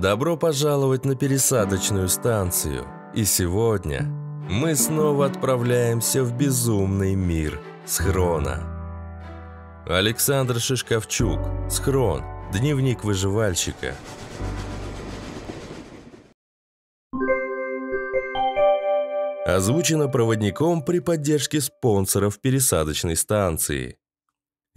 Добро пожаловать на пересадочную станцию. И сегодня мы снова отправляемся в безумный мир Схрона. Александр Шишковчук. Схрон. Дневник выживальщика. Озвучено проводником при поддержке спонсоров пересадочной станции.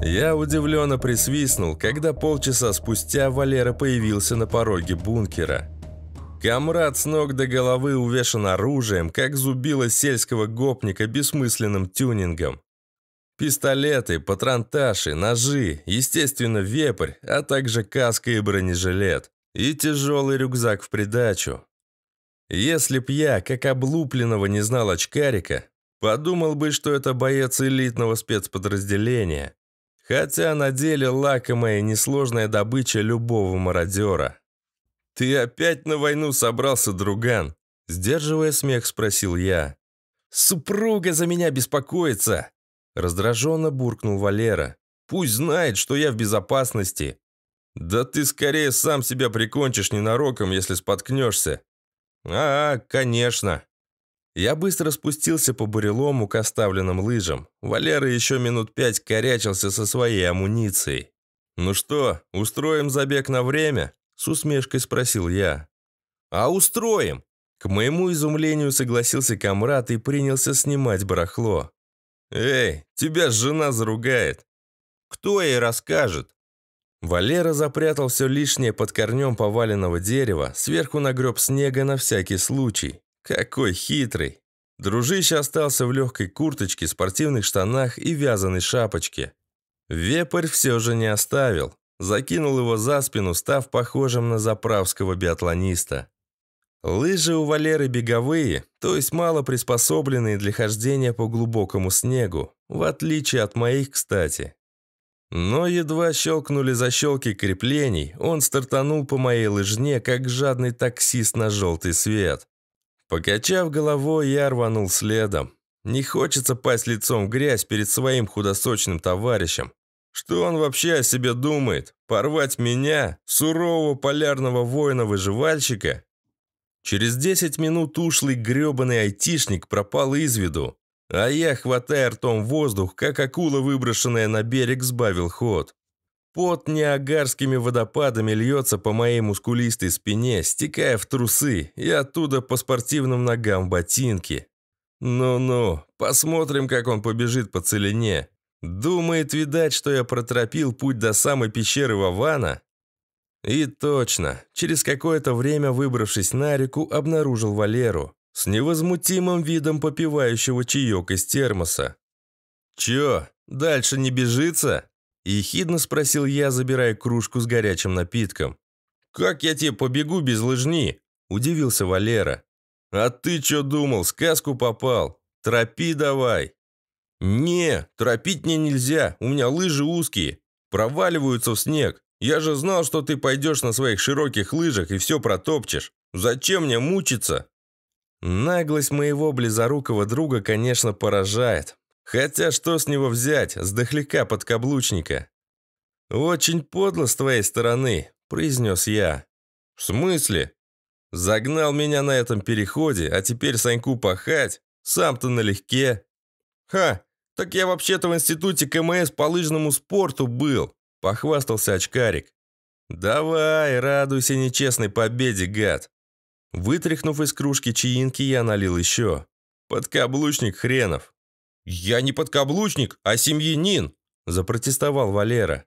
Я удивленно присвистнул, когда полчаса спустя Валера появился на пороге бункера. Камрад с ног до головы увешан оружием, как зубило сельского гопника бессмысленным тюнингом. Пистолеты, патронташи, ножи, естественно, вепрь, а также каска и бронежилет. И тяжелый рюкзак в придачу. Если б я, как облупленного, не знал очкарика, подумал бы, что это боец элитного спецподразделения. Хотя на деле лакомая и несложная добыча любого мародера. «Ты опять на войну собрался, друган?» Сдерживая смех, спросил я. «Супруга за меня беспокоится!» Раздраженно буркнул Валера. «Пусть знает, что я в безопасности. «Да ты скорее сам себя прикончишь ненароком, если споткнешься». «А, конечно», я быстро спустился по бурелому к оставленным лыжам. Валера еще минут пять корячился со своей амуницией. «Ну что, устроим забег на время?» – с усмешкой спросил я. «А устроим!» К моему изумлению согласился комрад и принялся снимать барахло. «Эй, тебя жена заругает!» «Кто ей расскажет?» Валера запрятал все лишнее под корнем поваленного дерева, сверху нагреб снега на всякий случай. Какой хитрый! Дружище остался в легкой курточке, спортивных штанах и вязаной шапочке. Вепрь все же не оставил. Закинул его за спину, став похожим на заправского биатлониста. Лыжи у Валеры беговые, то есть мало приспособленные для хождения по глубокому снегу, в отличие от моих, кстати. Но едва щелкнули защелки креплений, он стартанул по моей лыжне, как жадный таксист на желтый свет. Покачав головой, я рванул следом. Не хочется пасть лицом в грязь перед своим худосочным товарищем. Что он вообще о себе думает? Порвать меня, сурового полярного воина-выживальщика? Через 10 минут ушлый грёбаный айтишник пропал из виду, а я, хватая ртом воздух, как акула, выброшенная на берег, сбавил ход. Пот неагарскими водопадами льется по моей мускулистой спине, стекая в трусы и оттуда по спортивным ногам ботинки. Ну-ну, посмотрим, как он побежит по целине. Думает, видать, что я протропил путь до самой пещеры Вавана? И точно, через какое-то время, выбравшись на реку, обнаружил Валеру с невозмутимым видом попивающего чаек из термоса. «Чё, дальше не бежится?» И хидно спросил я, забирая кружку с горячим напитком. «Как я тебе побегу без лыжни?» – удивился Валера. «А ты что думал, сказку попал? Тропи давай!» «Не, тропить мне нельзя, у меня лыжи узкие, проваливаются в снег. Я же знал, что ты пойдешь на своих широких лыжах и все протопчешь. Зачем мне мучиться?» Наглость моего близорукого друга, конечно, поражает. Хотя что с него взять, с дохляка подкаблучника? «Очень подло с твоей стороны», – произнес я. «В смысле?» «Загнал меня на этом переходе, а теперь Саньку пахать? Сам-то налегке». «Ха, так я вообще-то в институте КМС по лыжному спорту был», – похвастался очкарик. «Давай, радуйся нечестной победе, гад!» Вытряхнув из кружки чаинки, я налил еще. «Подкаблучник хренов, «Я не подкаблучник, а семьянин!» – запротестовал Валера.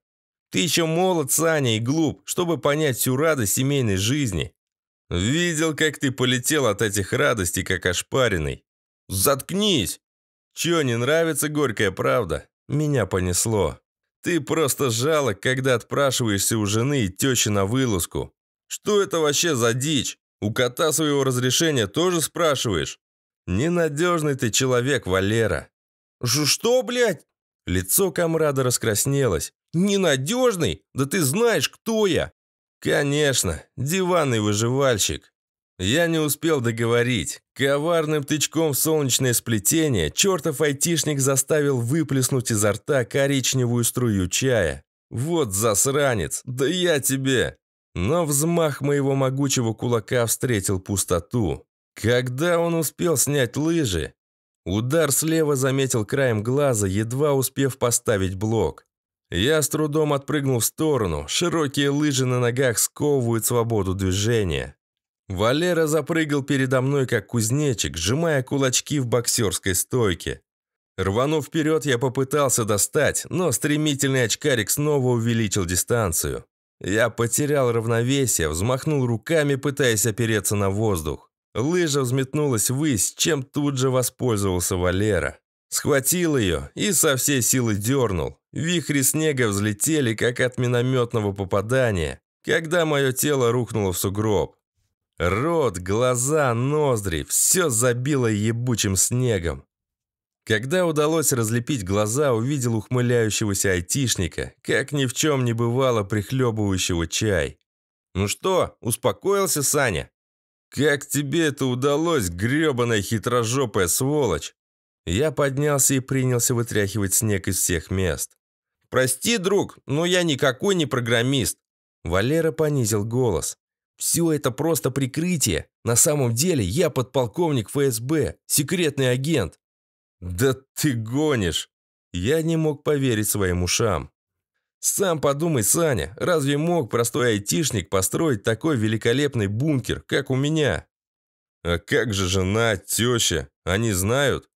«Ты еще молод, Саня, и глуп, чтобы понять всю радость семейной жизни. Видел, как ты полетел от этих радостей, как ошпаренный. Заткнись!» «Че, не нравится горькая правда?» Меня понесло. «Ты просто жалок, когда отпрашиваешься у жены и тещи на вылазку. Что это вообще за дичь? У кота своего разрешения тоже спрашиваешь?» «Ненадежный ты человек, Валера. «Что, блядь?» Лицо комрада раскраснелось. «Ненадежный? Да ты знаешь, кто я!» «Конечно, диванный выживальщик!» Я не успел договорить. Коварным тычком в солнечное сплетение чертов айтишник заставил выплеснуть изо рта коричневую струю чая. «Вот засранец! Да я тебе!» Но взмах моего могучего кулака встретил пустоту. Когда он успел снять лыжи? Удар слева заметил краем глаза, едва успев поставить блок. Я с трудом отпрыгнул в сторону, широкие лыжи на ногах сковывают свободу движения. Валера запрыгал передо мной, как кузнечик, сжимая кулачки в боксерской стойке. Рванув вперед, я попытался достать, но стремительный очкарик снова увеличил дистанцию. Я потерял равновесие, взмахнул руками, пытаясь опереться на воздух. Лыжа взметнулась ввысь, чем тут же воспользовался Валера. Схватил ее и со всей силы дернул. Вихри снега взлетели, как от минометного попадания, когда мое тело рухнуло в сугроб. Рот, глаза, ноздри – все забило ебучим снегом. Когда удалось разлепить глаза, увидел ухмыляющегося айтишника, как ни в чем не бывало прихлебывающего чай. «Ну что, успокоился Саня?» «Как тебе это удалось, грёбаная хитрожопая сволочь?» Я поднялся и принялся вытряхивать снег из всех мест. «Прости, друг, но я никакой не программист!» Валера понизил голос. «Все это просто прикрытие. На самом деле я подполковник ФСБ, секретный агент». «Да ты гонишь!» Я не мог поверить своим ушам. Сам подумай, Саня, разве мог простой айтишник построить такой великолепный бункер, как у меня? А как же жена, теща? Они знают?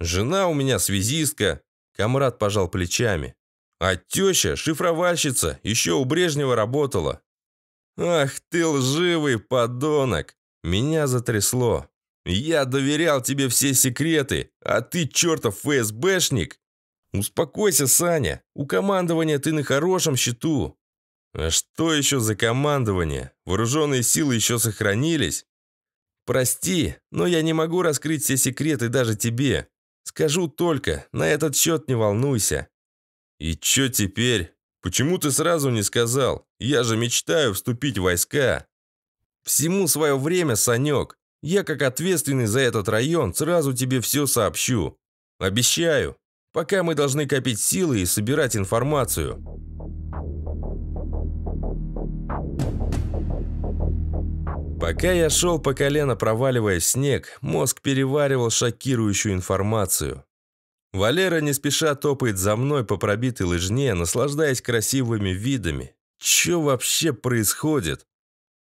Жена у меня связистка. Камрад пожал плечами. А теща шифровальщица, еще у Брежнева работала. Ах ты лживый подонок. Меня затрясло. Я доверял тебе все секреты, а ты чертов ФСБшник. «Успокойся, Саня. У командования ты на хорошем счету». «А что еще за командование? Вооруженные силы еще сохранились?» «Прости, но я не могу раскрыть все секреты даже тебе. Скажу только, на этот счет не волнуйся». «И че теперь? Почему ты сразу не сказал? Я же мечтаю вступить в войска». «Всему свое время, Санек. Я, как ответственный за этот район, сразу тебе все сообщу. Обещаю». Пока мы должны копить силы и собирать информацию. Пока я шел по колено, проваливая снег, мозг переваривал шокирующую информацию. Валера не спеша топает за мной по пробитой лыжне, наслаждаясь красивыми видами. Чё вообще происходит?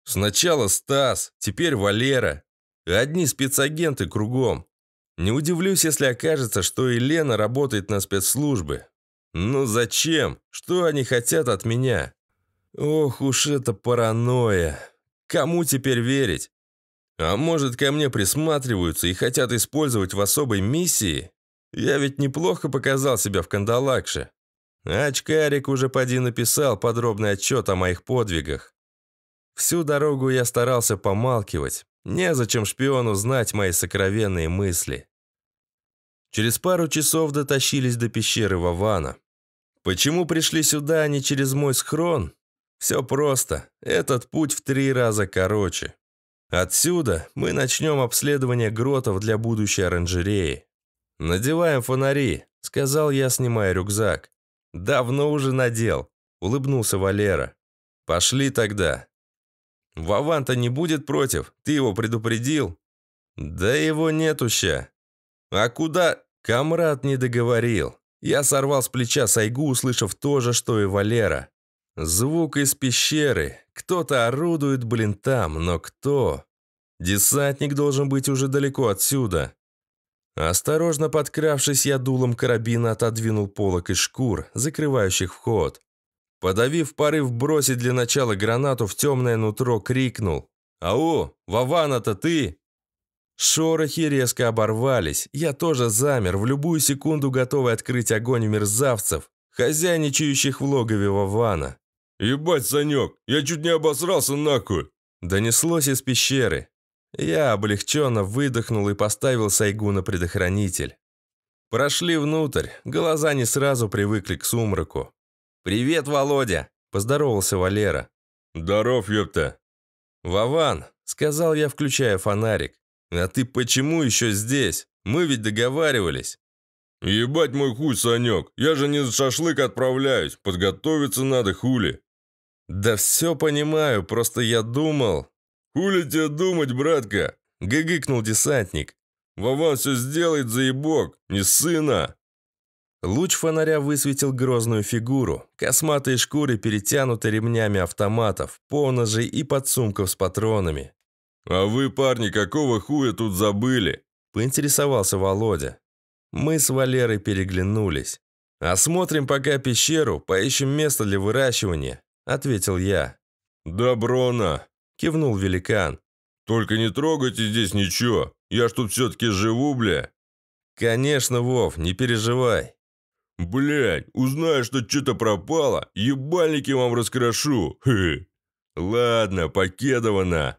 Сначала Стас, теперь Валера. Одни спецагенты кругом. Не удивлюсь, если окажется, что Елена работает на спецслужбы. Ну зачем? Что они хотят от меня? Ох уж это паранойя. Кому теперь верить? А может, ко мне присматриваются и хотят использовать в особой миссии? Я ведь неплохо показал себя в Кандалакше. Очкарик уже поди написал подробный отчет о моих подвигах. Всю дорогу я старался помалкивать. Незачем шпиону знать мои сокровенные мысли. Через пару часов дотащились до пещеры Вавана. Почему пришли сюда, а не через мой схрон? Все просто. Этот путь в три раза короче. Отсюда мы начнем обследование гротов для будущей оранжереи. «Надеваем фонари», — сказал я, снимая рюкзак. «Давно уже надел», — улыбнулся Валера. «Пошли тогда». Вован-то не будет против? Ты его предупредил?» «Да его нету ща». «А куда?» Камрад не договорил. Я сорвал с плеча Сайгу, услышав то же, что и Валера. Звук из пещеры. Кто-то орудует, блин, там, но кто? Десантник должен быть уже далеко отсюда. Осторожно подкравшись, я дулом карабина отодвинул полок из шкур, закрывающих вход. Подавив порыв бросить для начала гранату в темное нутро, крикнул. «Ау, Вован, это ты?» Шорохи резко оборвались. Я тоже замер, в любую секунду готовый открыть огонь в мерзавцев, хозяйничающих в логове Вована. «Ебать, Санек, я чуть не обосрался нахуй!» Донеслось из пещеры. Я облегченно выдохнул и поставил Сайгу на предохранитель. Прошли внутрь, глаза не сразу привыкли к сумраку. «Привет, Володя!» – поздоровался Валера. «Здоров, ёпта!» «Вован!» – сказал я, включая фонарик. «А ты почему еще здесь? Мы ведь договаривались!» «Ебать мой хуй, Санек! Я же не за шашлык отправляюсь! Подготовиться надо, хули!» «Да все понимаю, просто я думал...» «Хули тебе думать, братка?» – гыгыкнул десантник. «Вован все сделает, заебок! Не сына!» Луч фонаря высветил грозную фигуру. Косматые шкуры перетянуты ремнями автоматов, поножей и подсумков с патронами. «А вы, парни, какого хуя тут забыли?» – поинтересовался Володя. Мы с Валерой переглянулись. «Осмотрим пока пещеру, поищем место для выращивания», – ответил я. «Доброна!» – кивнул великан. «Только не трогайте здесь ничего, я ж тут все-таки живу, бля!» «Конечно, Вов, не переживай!» «Блядь, узнаю, что что-то пропало, ебальники вам раскрошу! Хе. Ладно, покедовано!»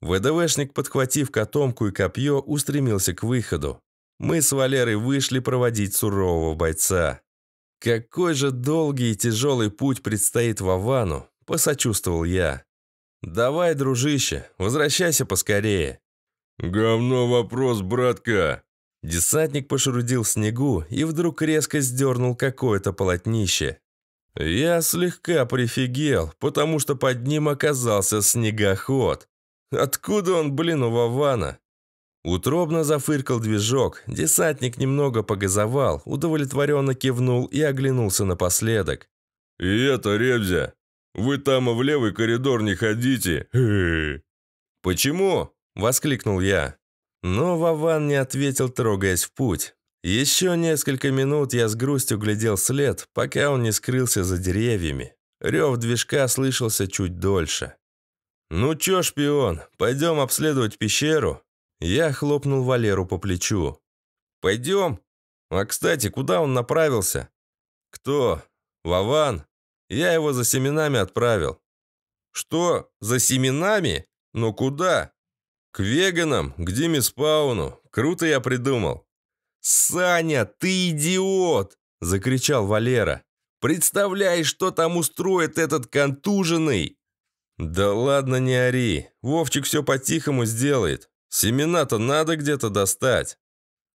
ВДВшник, подхватив котомку и копье, устремился к выходу. Мы с Валерой вышли проводить сурового бойца. «Какой же долгий и тяжелый путь предстоит Вовану!» – посочувствовал я. «Давай, дружище, возвращайся поскорее!» «Говно вопрос, братка!» Десантник пошурудил в снегу и вдруг резко сдернул какое-то полотнище. Я слегка прифигел, потому что под ним оказался снегоход. Откуда он, блин, у Вавана? Утробно зафыркал движок, десантник немного погазовал, удовлетворенно кивнул и оглянулся напоследок. «И это, Ребзя, вы там в левый коридор не ходите!» «Почему?» – воскликнул я. Но Вован не ответил, трогаясь в путь. Еще несколько минут я с грустью глядел след, пока он не скрылся за деревьями. Рев движка слышался чуть дольше. «Ну чё, шпион, пойдем обследовать пещеру?» Я хлопнул Валеру по плечу. «Пойдем? А, кстати, куда он направился?» «Кто? Вован? Я его за семенами отправил». «Что? За семенами? Но ну куда?» «К веганам, к Диме Спауну. Круто я придумал». «Саня, ты идиот!» – закричал Валера. «Представляешь, что там устроит этот контуженный!» «Да ладно, не ори. Вовчик все по-тихому сделает. Семена-то надо где-то достать».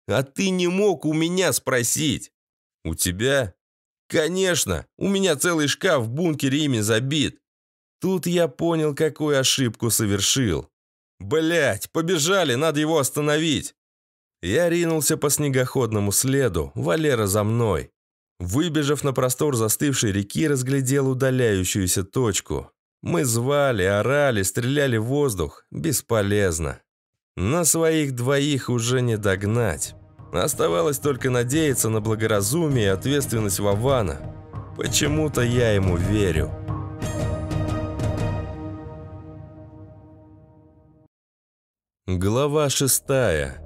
«А ты не мог у меня спросить?» «У тебя?» «Конечно! У меня целый шкаф в бункере ими забит!» Тут я понял, какую ошибку совершил. Блять, побежали, надо его остановить!» Я ринулся по снегоходному следу, Валера за мной. Выбежав на простор застывшей реки, разглядел удаляющуюся точку. Мы звали, орали, стреляли в воздух. Бесполезно. На своих двоих уже не догнать. Оставалось только надеяться на благоразумие и ответственность Вавана. Почему-то я ему верю. Глава шестая.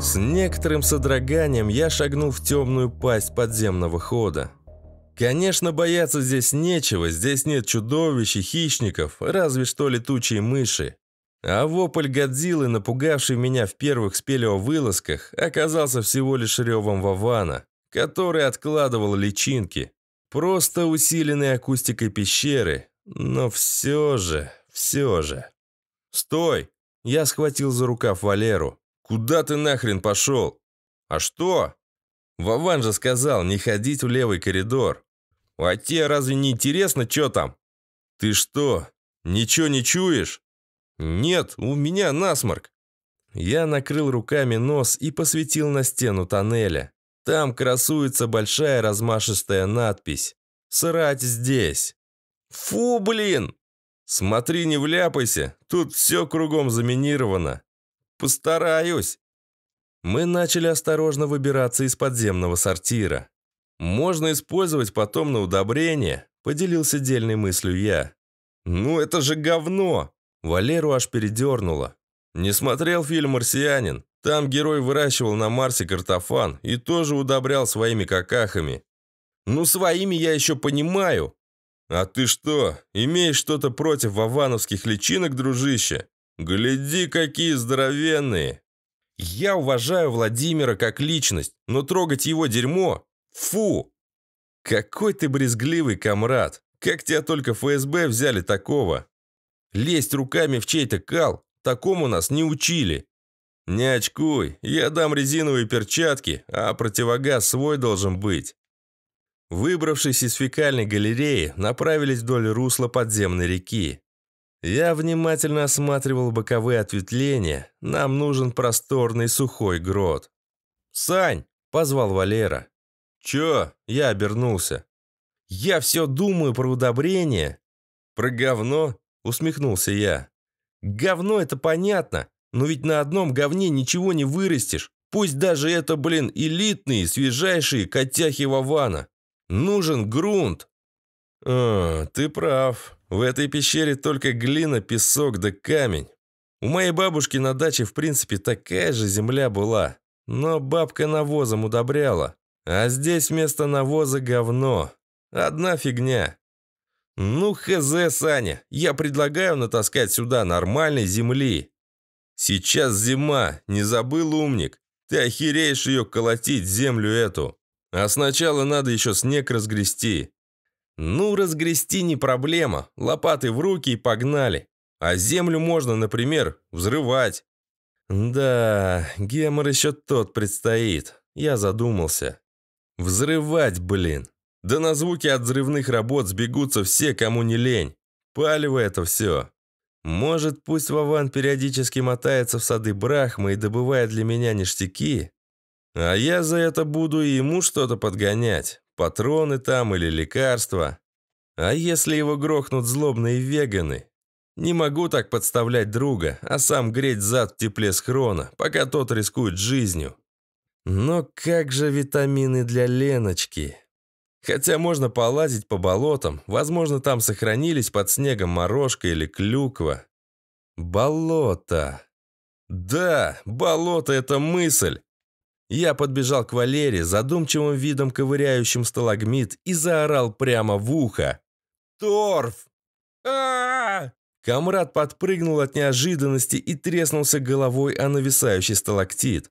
С некоторым содроганием я шагнул в темную пасть подземного хода. Конечно, бояться здесь нечего, здесь нет чудовищ и хищников, разве что летучие мыши. А вопль Годзиллы, напугавший меня в первых спелеовылазках, оказался всего лишь ревом Вавана, который откладывал личинки. Просто усиленной акустикой пещеры, но все же, все же. «Стой!» Я схватил за рукав Валеру. «Куда ты нахрен пошел?» «А что?» «Вован же сказал не ходить в левый коридор». «А тебе разве не интересно, что там?» «Ты что, ничего не чуешь?» «Нет, у меня насморк». Я накрыл руками нос и посветил на стену тоннеля. Там красуется большая размашистая надпись «Срать здесь». «Фу, блин!» «Смотри, не вляпайся, тут все кругом заминировано». «Постараюсь». Мы начали осторожно выбираться из подземного сортира. «Можно использовать потом на удобрение», – поделился дельной мыслью я. «Ну это же говно!» Валеру аж передернуло. «Не смотрел фильм «Марсианин»? Там герой выращивал на Марсе картофан и тоже удобрял своими какахами». «Ну, своими я еще понимаю», «А ты что, имеешь что-то против вавановских личинок, дружище? Гляди, какие здоровенные!» «Я уважаю Владимира как личность, но трогать его дерьмо? Фу!» «Какой ты брезгливый, комрад! Как тебя только ФСБ взяли такого? Лезть руками в чей-то кал? Такому нас не учили!» «Не очкуй, я дам резиновые перчатки, а противогаз свой должен быть. Выбравшись из фекальной галереи, направились вдоль русла подземной реки. Я внимательно осматривал боковые ответвления. Нам нужен просторный сухой грот. «Сань!» – позвал Валера. «Чё?» – я обернулся. «Я все думаю про удобрение». «Про говно?» – усмехнулся я. «Говно – это понятно, но ведь на одном говне ничего не вырастешь. Пусть даже это, блин, элитные, свежайшие котяхи вована. Нужен грунт. А, ты прав. В этой пещере только глина, песок да камень. У моей бабушки на даче, в принципе, такая же земля была. Но бабка навозом удобряла. А здесь вместо навоза говно. Одна фигня. Ну, хз, Саня, я предлагаю натаскать сюда нормальной земли. Сейчас зима, не забыл, умник. Ты охереешь ее колотить, землю эту. А сначала надо еще снег разгрести. Ну, разгрести не проблема. Лопаты в руки и погнали. А землю можно, например, взрывать. Да, гемор еще тот предстоит. Я задумался. Взрывать, блин. Да на звуки от взрывных работ сбегутся все, кому не лень. Палево это все. Может, пусть Вован периодически мотается в сады Брахмы и добывает для меня ништяки, а я за это буду и ему что-то подгонять. Патроны там или лекарства. А если его грохнут злобные веганы? Не могу так подставлять друга, а сам греть зад в тепле схрона, пока тот рискует жизнью. Но как же витамины для Леночки? Хотя можно полазить по болотам, возможно, там сохранились под снегом морожка или клюква. Болото. Да, болото – это мысль. Я подбежал к Валере, задумчивым видом ковыряющим сталагмит, и заорал прямо в ухо. «Торф! а, Камрад подпрыгнул от неожиданности и треснулся головой о нависающий сталактит.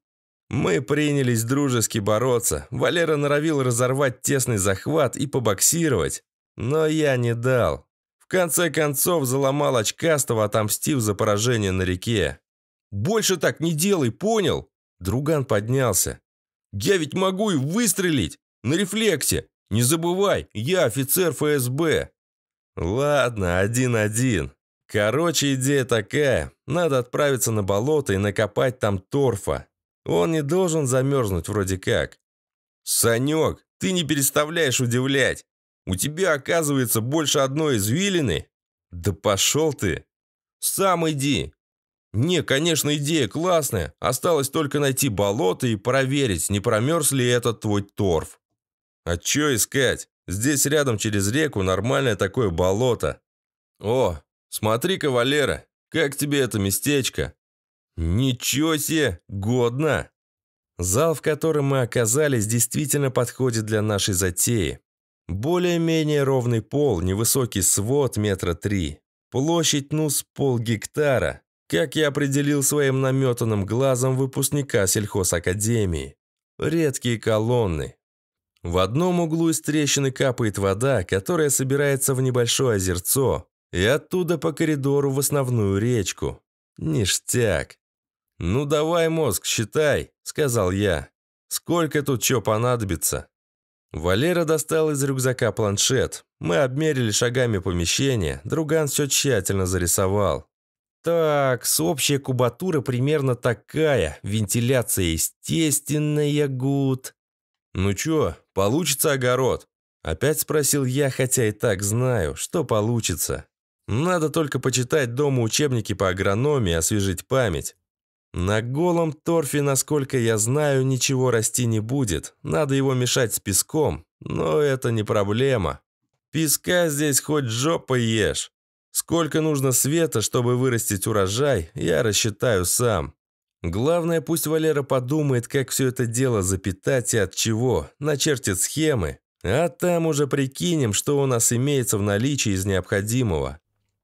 Мы принялись дружески бороться. Валера норовил разорвать тесный захват и побоксировать. Но я не дал. В конце концов заломал очкастого, отомстив за поражение на реке. «Больше так не делай, понял?» Друган поднялся. «Я ведь могу и выстрелить! На рефлексе! Не забывай, я офицер ФСБ!» «Ладно, один-один. Короче, идея такая. Надо отправиться на болото и накопать там торфа. Он не должен замерзнуть вроде как». «Санек, ты не переставляешь удивлять. У тебя, оказывается, больше одной извилины?» «Да пошел ты!» «Сам иди! «Не, конечно, идея классная. Осталось только найти болото и проверить, не промерз ли этот твой торф». «А чё искать? Здесь рядом через реку нормальное такое болото». «О, смотри, кавалера, как тебе это местечко?» «Ничего себе! Годно!» Зал, в котором мы оказались, действительно подходит для нашей затеи. Более-менее ровный пол, невысокий свод метра три. Площадь, ну, с полгектара как я определил своим наметанным глазом выпускника сельхозакадемии. Редкие колонны. В одном углу из трещины капает вода, которая собирается в небольшое озерцо, и оттуда по коридору в основную речку. Ништяк. «Ну давай, мозг, считай», – сказал я. «Сколько тут чё понадобится?» Валера достал из рюкзака планшет. Мы обмерили шагами помещение, Друган все тщательно зарисовал. Так, с общей кубатура примерно такая. Вентиляция естественная, гуд. Ну чё, получится огород? Опять спросил я, хотя и так знаю, что получится. Надо только почитать дома учебники по агрономии, освежить память. На голом торфе, насколько я знаю, ничего расти не будет. Надо его мешать с песком, но это не проблема. Песка здесь хоть жопой ешь. Сколько нужно света, чтобы вырастить урожай, я рассчитаю сам. Главное, пусть Валера подумает, как все это дело запитать и от чего, начертит схемы, а там уже прикинем, что у нас имеется в наличии из необходимого.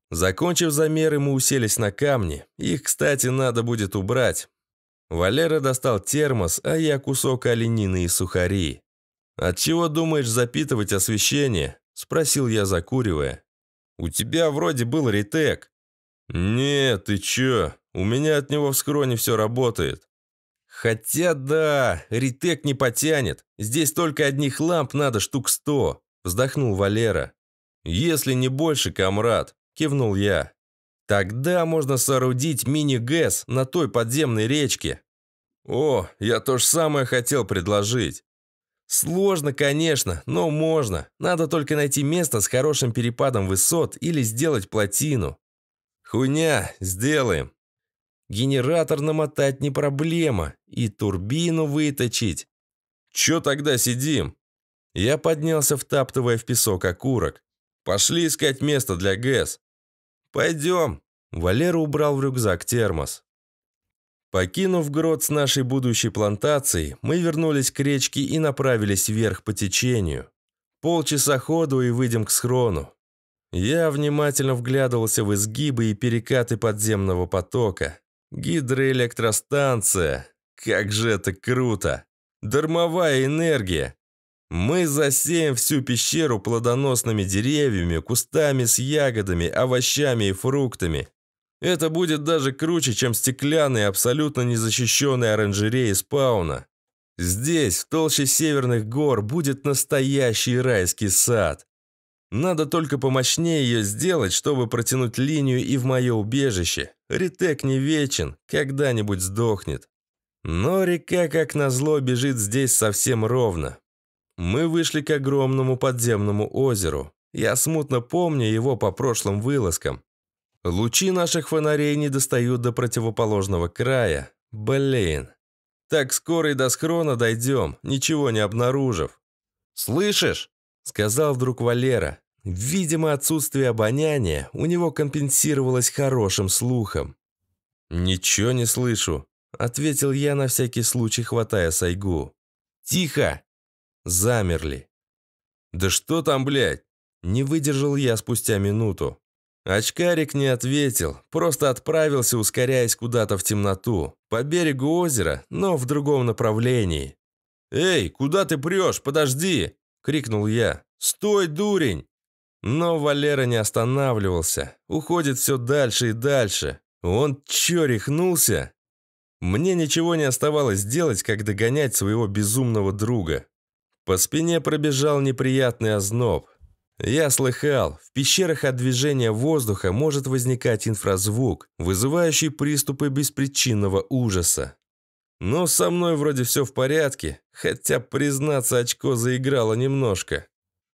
Закончив замеры, мы уселись на камни. Их, кстати, надо будет убрать. Валера достал термос, а я кусок оленины и сухари. «От чего думаешь запитывать освещение?» – спросил я, закуривая. У тебя вроде был ретек». «Нет, ты чё? У меня от него в скроне все работает». «Хотя да, ретек не потянет. Здесь только одних ламп надо штук сто», – вздохнул Валера. «Если не больше, комрад», – кивнул я. «Тогда можно соорудить мини-ГЭС на той подземной речке». «О, я то же самое хотел предложить. Сложно, конечно, но можно. Надо только найти место с хорошим перепадом высот или сделать плотину. Хуйня, сделаем. Генератор намотать не проблема, и турбину выточить. Чё тогда сидим? Я поднялся, втаптывая в песок окурок. Пошли искать место для ГЭС. Пойдем. Валера убрал в рюкзак термос. Покинув грот с нашей будущей плантацией, мы вернулись к речке и направились вверх по течению. Полчаса ходу и выйдем к схрону. Я внимательно вглядывался в изгибы и перекаты подземного потока. Гидроэлектростанция. Как же это круто! Дармовая энергия. Мы засеем всю пещеру плодоносными деревьями, кустами с ягодами, овощами и фруктами. Это будет даже круче, чем стеклянные, абсолютно незащищенные оранжереи спауна. Здесь, в толще северных гор, будет настоящий райский сад. Надо только помощнее ее сделать, чтобы протянуть линию и в мое убежище. Ритек не вечен, когда-нибудь сдохнет. Но река, как назло, бежит здесь совсем ровно. Мы вышли к огромному подземному озеру. Я смутно помню его по прошлым вылазкам. Лучи наших фонарей не достают до противоположного края. Блин. Так скоро и до схрона дойдем, ничего не обнаружив. «Слышишь?» – сказал вдруг Валера. Видимо, отсутствие обоняния у него компенсировалось хорошим слухом. «Ничего не слышу», – ответил я на всякий случай, хватая Сайгу. «Тихо!» Замерли. «Да что там, блядь?» Не выдержал я спустя минуту. Очкарик не ответил, просто отправился, ускоряясь куда-то в темноту, по берегу озера, но в другом направлении. «Эй, куда ты прешь? Подожди!» – крикнул я. «Стой, дурень!» Но Валера не останавливался, уходит все дальше и дальше. Он чё, рехнулся? Мне ничего не оставалось делать, как догонять своего безумного друга. По спине пробежал неприятный озноб. Я слыхал, в пещерах от движения воздуха может возникать инфразвук, вызывающий приступы беспричинного ужаса. Но со мной вроде все в порядке, хотя, признаться, очко заиграло немножко.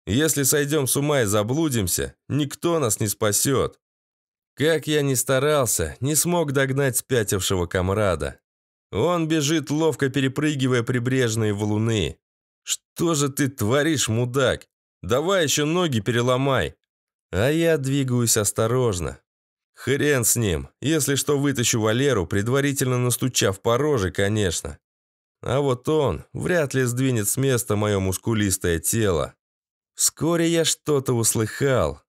Если сойдем с ума и заблудимся, никто нас не спасет. Как я ни старался, не смог догнать спятившего комрада. Он бежит, ловко перепрыгивая прибрежные валуны. «Что же ты творишь, мудак? Давай еще ноги переломай. А я двигаюсь осторожно. Хрен с ним. Если что, вытащу Валеру, предварительно настучав по роже, конечно. А вот он вряд ли сдвинет с места мое мускулистое тело. Вскоре я что-то услыхал.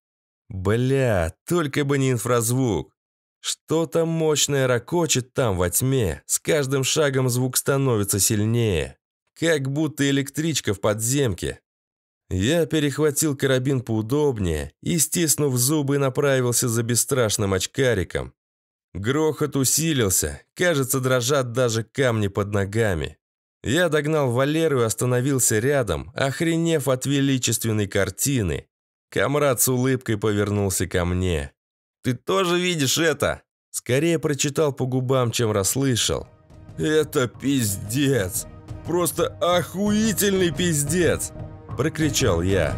Бля, только бы не инфразвук. Что-то мощное ракочет там во тьме. С каждым шагом звук становится сильнее. Как будто электричка в подземке. Я перехватил карабин поудобнее и, стиснув зубы, направился за бесстрашным очкариком. Грохот усилился, кажется, дрожат даже камни под ногами. Я догнал Валеру и остановился рядом, охренев от величественной картины. комрад с улыбкой повернулся ко мне. «Ты тоже видишь это?» Скорее прочитал по губам, чем расслышал. «Это пиздец! Просто охуительный пиздец!» прокричал я.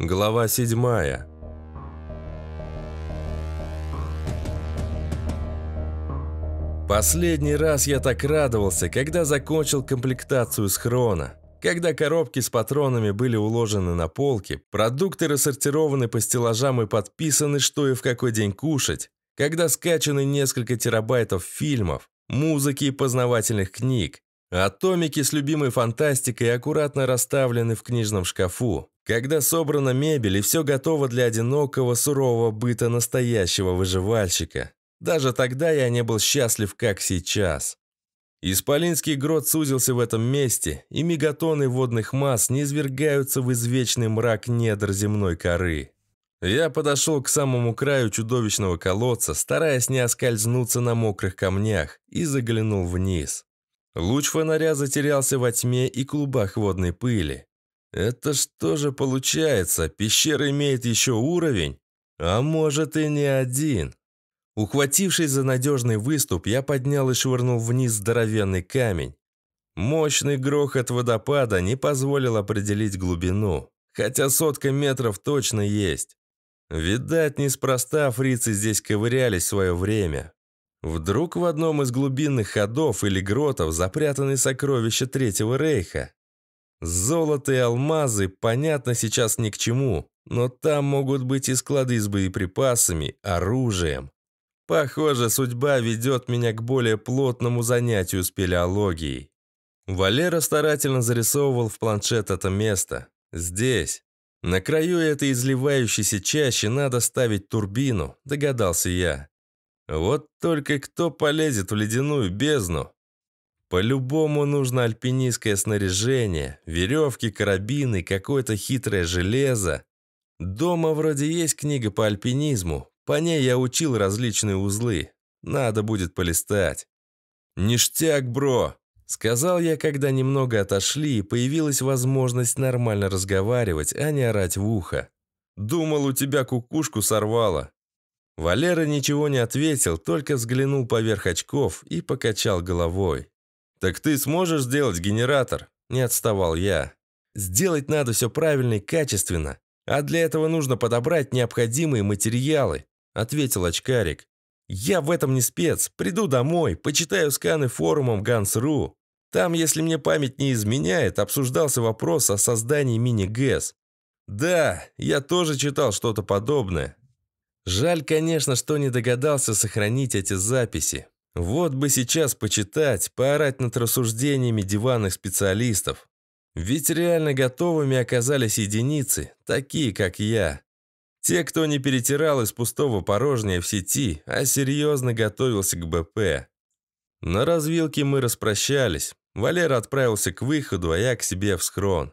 Глава седьмая. Последний раз я так радовался, когда закончил комплектацию схрона. Когда коробки с патронами были уложены на полке, продукты рассортированы по стеллажам и подписаны, что и в какой день кушать, когда скачаны несколько терабайтов фильмов, музыки и познавательных книг, а томики с любимой фантастикой аккуратно расставлены в книжном шкафу, когда собрана мебель и все готово для одинокого сурового быта настоящего выживальщика. Даже тогда я не был счастлив, как сейчас. Исполинский грот сузился в этом месте, и мегатоны водных масс не извергаются в извечный мрак недр земной коры. Я подошел к самому краю чудовищного колодца, стараясь не оскользнуться на мокрых камнях, и заглянул вниз. Луч фонаря затерялся во тьме и клубах водной пыли. Это что же получается? Пещера имеет еще уровень? А может и не один. Ухватившись за надежный выступ, я поднял и швырнул вниз здоровенный камень. Мощный грохот водопада не позволил определить глубину, хотя сотка метров точно есть. Видать, неспроста фрицы здесь ковырялись в свое время. Вдруг в одном из глубинных ходов или гротов запрятаны сокровища Третьего Рейха? Золото и алмазы, понятно, сейчас ни к чему, но там могут быть и склады с боеприпасами, оружием. Похоже, судьба ведет меня к более плотному занятию спелеологией. Валера старательно зарисовывал в планшет это место. Здесь, на краю этой изливающейся чащи надо ставить турбину, догадался я. Вот только кто полезет в ледяную бездну? По-любому нужно альпинистское снаряжение, веревки, карабины, какое-то хитрое железо. Дома вроде есть книга по альпинизму, по ней я учил различные узлы. Надо будет полистать. «Ништяк, бро!» Сказал я, когда немного отошли, и появилась возможность нормально разговаривать, а не орать в ухо. «Думал, у тебя кукушку сорвало». Валера ничего не ответил, только взглянул поверх очков и покачал головой. «Так ты сможешь сделать генератор?» – не отставал я. «Сделать надо все правильно и качественно, а для этого нужно подобрать необходимые материалы», – ответил очкарик. «Я в этом не спец. Приду домой, почитаю сканы форумом Guns.ru. Там, если мне память не изменяет, обсуждался вопрос о создании мини-ГЭС. Да, я тоже читал что-то подобное. Жаль, конечно, что не догадался сохранить эти записи. Вот бы сейчас почитать, поорать над рассуждениями диванных специалистов. Ведь реально готовыми оказались единицы, такие как я. Те, кто не перетирал из пустого порожнее в сети, а серьезно готовился к БП. На развилке мы распрощались. Валера отправился к выходу, а я к себе в схрон.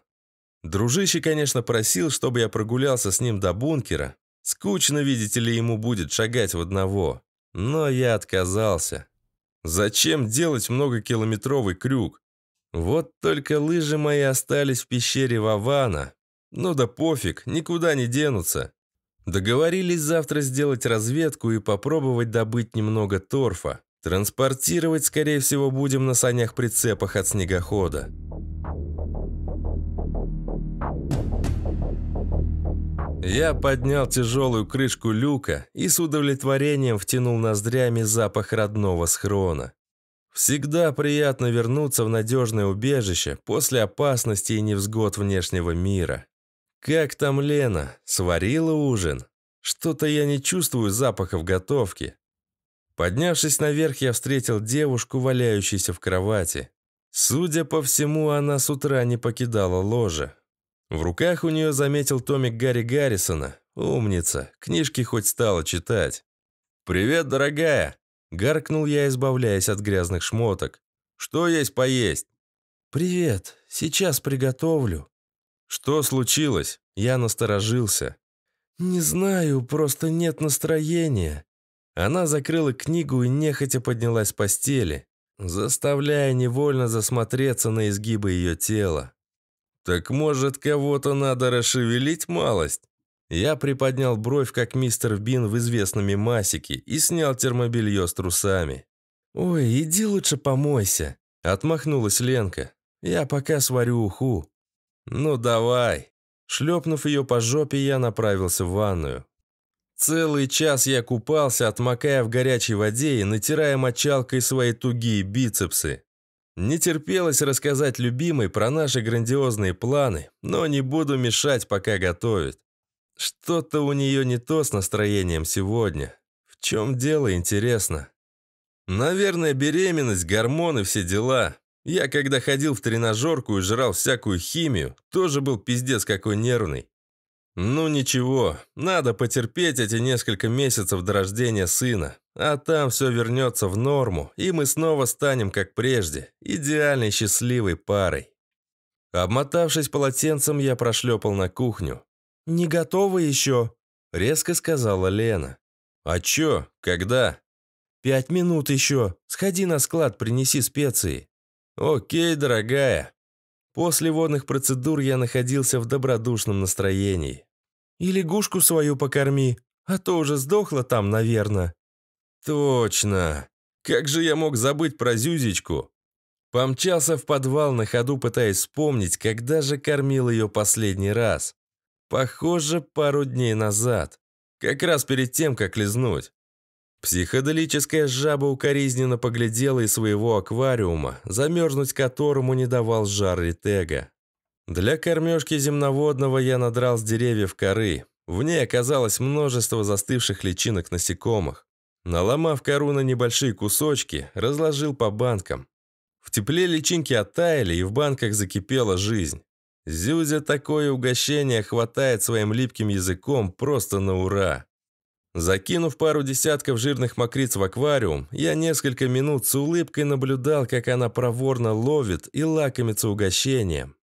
Дружище, конечно, просил, чтобы я прогулялся с ним до бункера. Скучно, видите ли, ему будет шагать в одного. Но я отказался. Зачем делать многокилометровый крюк? Вот только лыжи мои остались в пещере Вавана. Ну да пофиг, никуда не денутся. Договорились завтра сделать разведку и попробовать добыть немного торфа. Транспортировать, скорее всего, будем на санях-прицепах от снегохода. Я поднял тяжелую крышку люка и с удовлетворением втянул ноздрями запах родного схрона. Всегда приятно вернуться в надежное убежище после опасности и невзгод внешнего мира. Как там Лена? Сварила ужин? Что-то я не чувствую запахов готовки. Поднявшись наверх, я встретил девушку, валяющуюся в кровати. Судя по всему, она с утра не покидала ложа. В руках у нее заметил томик Гарри Гаррисона. Умница, книжки хоть стала читать. «Привет, дорогая!» – гаркнул я, избавляясь от грязных шмоток. «Что есть поесть?» «Привет, сейчас приготовлю». «Что случилось?» – я насторожился. «Не знаю, просто нет настроения», она закрыла книгу и нехотя поднялась с постели, заставляя невольно засмотреться на изгибы ее тела. «Так, может, кого-то надо расшевелить малость?» Я приподнял бровь, как мистер Бин в известном масике, и снял термобелье с трусами. «Ой, иди лучше помойся», – отмахнулась Ленка. «Я пока сварю уху». «Ну давай». Шлепнув ее по жопе, я направился в ванную. Целый час я купался, отмокая в горячей воде и натирая мочалкой свои тугие бицепсы. Не терпелось рассказать любимой про наши грандиозные планы, но не буду мешать, пока готовит. Что-то у нее не то с настроением сегодня. В чем дело, интересно? Наверное, беременность, гормоны, все дела. Я когда ходил в тренажерку и жрал всякую химию, тоже был пиздец какой нервный. Ну ничего, надо потерпеть эти несколько месяцев до рождения сына, а там все вернется в норму, и мы снова станем, как прежде, идеальной счастливой парой. Обмотавшись полотенцем, я прошлепал на кухню. «Не готовы еще?» – резко сказала Лена. «А че? Когда?» «Пять минут еще. Сходи на склад, принеси специи». «Окей, дорогая». После водных процедур я находился в добродушном настроении. И лягушку свою покорми, а то уже сдохла там, наверное». «Точно! Как же я мог забыть про Зюзечку?» Помчался в подвал на ходу, пытаясь вспомнить, когда же кормил ее последний раз. Похоже, пару дней назад. Как раз перед тем, как лизнуть. Психоделическая жаба укоризненно поглядела из своего аквариума, замерзнуть которому не давал жар Ритега. Для кормежки земноводного я надрал с деревьев коры. В ней оказалось множество застывших личинок насекомых. Наломав кору на небольшие кусочки, разложил по банкам. В тепле личинки оттаяли, и в банках закипела жизнь. Зюзя такое угощение хватает своим липким языком просто на ура. Закинув пару десятков жирных мокриц в аквариум, я несколько минут с улыбкой наблюдал, как она проворно ловит и лакомится угощением.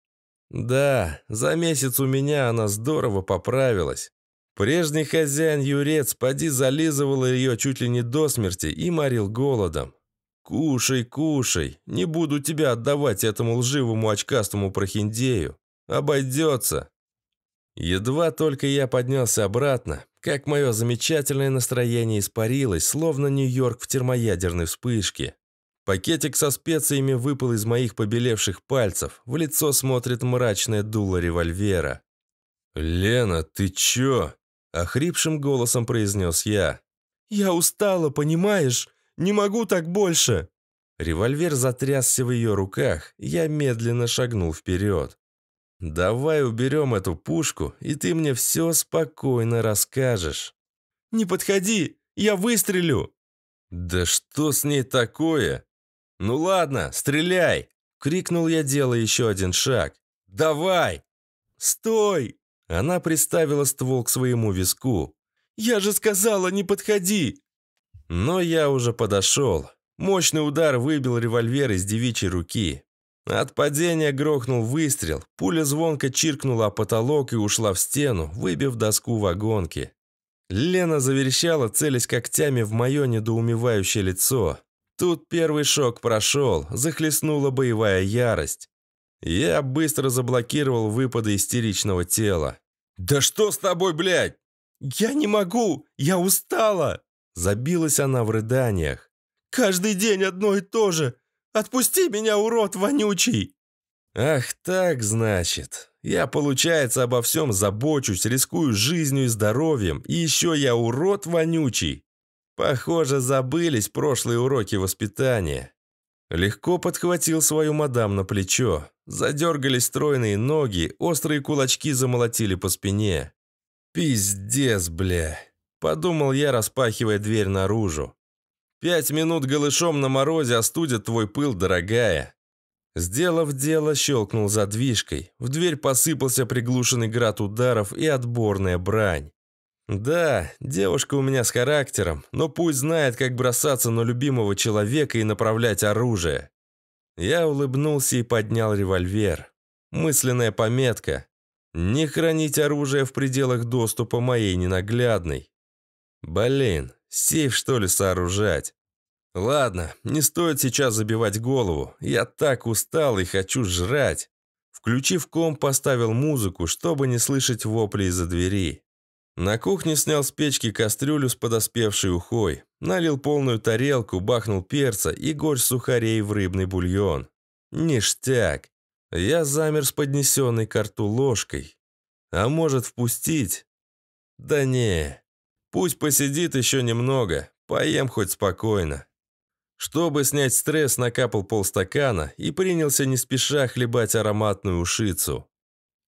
Да, за месяц у меня она здорово поправилась. Прежний хозяин Юрец поди зализывал ее чуть ли не до смерти и морил голодом. «Кушай, кушай, не буду тебя отдавать этому лживому очкастому прохиндею. Обойдется». Едва только я поднялся обратно, как мое замечательное настроение испарилось, словно Нью-Йорк в термоядерной вспышке. Пакетик со специями выпал из моих побелевших пальцев. В лицо смотрит мрачное дуло револьвера. «Лена, ты чё?» – охрипшим голосом произнес я. «Я устала, понимаешь? Не могу так больше!» Револьвер затрясся в ее руках, я медленно шагнул вперед. «Давай уберем эту пушку, и ты мне все спокойно расскажешь». «Не подходи, я выстрелю!» «Да что с ней такое?» «Ну ладно, стреляй!» – крикнул я, делая еще один шаг. «Давай!» «Стой!» – она приставила ствол к своему виску. «Я же сказала, не подходи!» Но я уже подошел. Мощный удар выбил револьвер из девичьей руки. От падения грохнул выстрел, пуля звонко чиркнула о потолок и ушла в стену, выбив доску вагонки. Лена заверещала, целясь когтями в мое недоумевающее лицо. Тут первый шок прошел, захлестнула боевая ярость. Я быстро заблокировал выпады истеричного тела. «Да что с тобой, блядь?» «Я не могу! Я устала!» Забилась она в рыданиях. «Каждый день одно и то же! Отпусти меня, урод вонючий!» «Ах так, значит. Я, получается, обо всем забочусь, рискую жизнью и здоровьем, и еще я урод вонючий. Похоже, забылись прошлые уроки воспитания. Легко подхватил свою мадам на плечо. Задергались стройные ноги, острые кулачки замолотили по спине. «Пиздец, бля!» – подумал я, распахивая дверь наружу. «Пять минут голышом на морозе остудят а твой пыл, дорогая!» Сделав дело, щелкнул задвижкой. В дверь посыпался приглушенный град ударов и отборная брань. Да, девушка у меня с характером, но пусть знает, как бросаться на любимого человека и направлять оружие. Я улыбнулся и поднял револьвер. Мысленная пометка. Не хранить оружие в пределах доступа моей ненаглядной. Блин, сейф что ли сооружать? Ладно, не стоит сейчас забивать голову. Я так устал и хочу жрать. Включив комп, поставил музыку, чтобы не слышать вопли из-за двери. На кухне снял с печки кастрюлю с подоспевшей ухой, налил полную тарелку, бахнул перца и горсть сухарей в рыбный бульон. Ништяк! Я замер с поднесенной к рту ложкой. А может впустить? Да не. Пусть посидит еще немного, поем хоть спокойно. Чтобы снять стресс, накапал полстакана и принялся не спеша хлебать ароматную ушицу.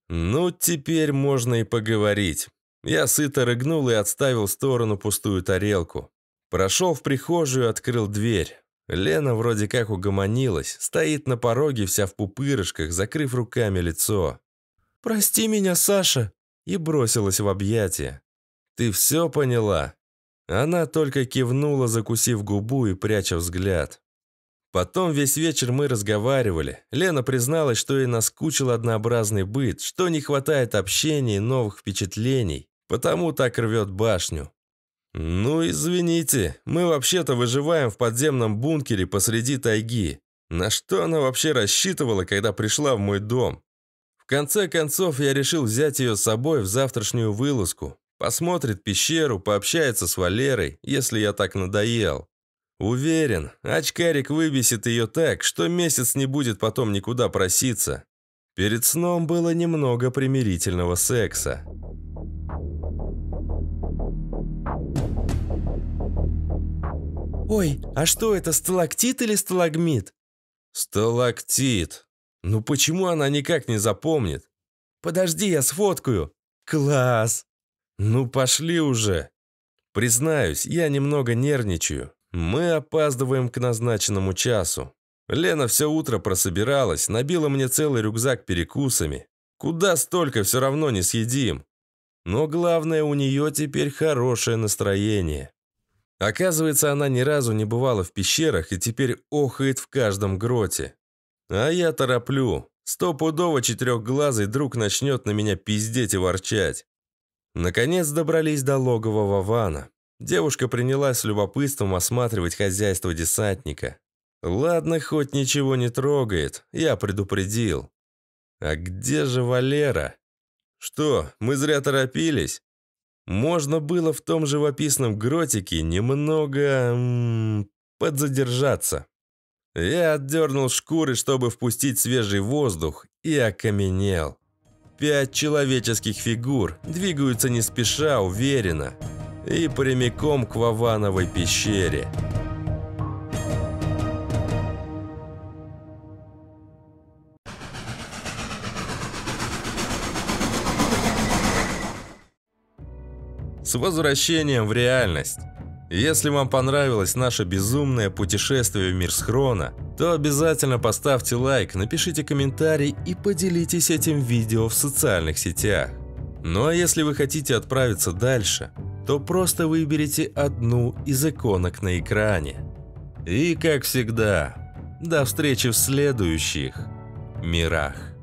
Ну, теперь можно и поговорить. Я сыто рыгнул и отставил в сторону пустую тарелку. Прошел в прихожую, открыл дверь. Лена вроде как угомонилась, стоит на пороге вся в пупырышках, закрыв руками лицо. «Прости меня, Саша!» и бросилась в объятия. «Ты все поняла?» Она только кивнула, закусив губу и пряча взгляд. Потом весь вечер мы разговаривали. Лена призналась, что ей наскучил однообразный быт, что не хватает общения и новых впечатлений потому так рвет башню. Ну, извините, мы вообще-то выживаем в подземном бункере посреди тайги. На что она вообще рассчитывала, когда пришла в мой дом? В конце концов, я решил взять ее с собой в завтрашнюю вылазку. Посмотрит пещеру, пообщается с Валерой, если я так надоел. Уверен, очкарик выбесит ее так, что месяц не будет потом никуда проситься. Перед сном было немного примирительного секса. «Ой, а что это, сталактит или сталагмит?» «Сталактит. Ну почему она никак не запомнит?» «Подожди, я сфоткаю». «Класс!» «Ну пошли уже!» «Признаюсь, я немного нервничаю. Мы опаздываем к назначенному часу. Лена все утро прособиралась, набила мне целый рюкзак перекусами. Куда столько, все равно не съедим. Но главное, у нее теперь хорошее настроение. Оказывается, она ни разу не бывала в пещерах и теперь охает в каждом гроте. А я тороплю. Стопудово четырехглазый друг начнет на меня пиздеть и ворчать. Наконец добрались до логова Вавана. Девушка принялась с любопытством осматривать хозяйство десантника. «Ладно, хоть ничего не трогает, я предупредил». «А где же Валера?» «Что, мы зря торопились?» Можно было в том живописном гротике немного... подзадержаться. Я отдернул шкуры, чтобы впустить свежий воздух, и окаменел. Пять человеческих фигур двигаются не спеша, уверенно, и прямиком к Вавановой пещере. с возвращением в реальность. Если вам понравилось наше безумное путешествие в мир схрона, то обязательно поставьте лайк, напишите комментарий и поделитесь этим видео в социальных сетях. Ну а если вы хотите отправиться дальше, то просто выберите одну из иконок на экране. И как всегда, до встречи в следующих мирах.